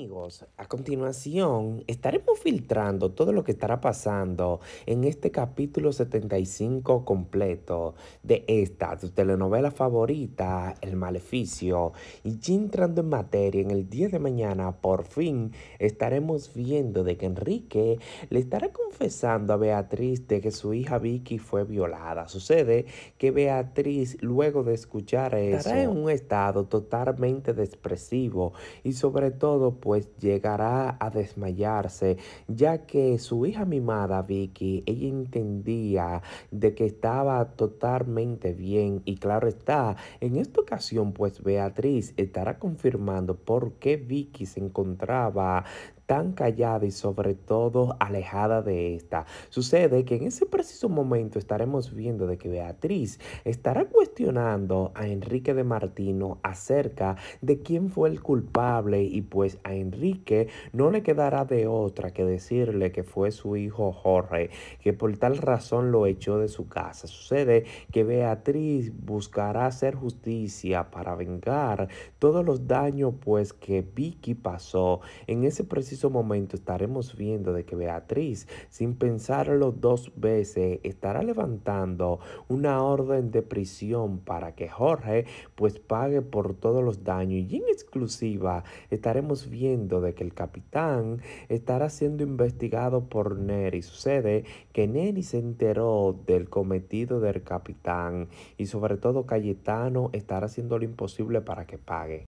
amigos, a continuación estaremos filtrando todo lo que estará pasando en este capítulo 75 completo de esta, telenovela favorita, El Maleficio. Y ya entrando en materia, en el día de mañana por fin estaremos viendo de que Enrique le estará confesando a Beatriz de que su hija Vicky fue violada. Sucede que Beatriz, luego de escuchar eso, estará en un estado totalmente despresivo y sobre todo pues llegará a desmayarse, ya que su hija mimada Vicky, ella entendía de que estaba totalmente bien y claro está, en esta ocasión pues Beatriz estará confirmando por qué Vicky se encontraba tan callada y sobre todo alejada de esta. Sucede que en ese preciso momento estaremos viendo de que Beatriz estará cuestionando a Enrique de Martino acerca de quién fue el culpable y pues a Enrique no le quedará de otra que decirle que fue su hijo Jorge, que por tal razón lo echó de su casa. Sucede que Beatriz buscará hacer justicia para vengar todos los daños pues que Vicky pasó en ese preciso momento estaremos viendo de que Beatriz, sin pensarlo dos veces, estará levantando una orden de prisión para que Jorge pues pague por todos los daños. Y en exclusiva estaremos viendo de que el capitán estará siendo investigado por Neri. Sucede que Neri se enteró del cometido del capitán y sobre todo Cayetano estará haciendo lo imposible para que pague.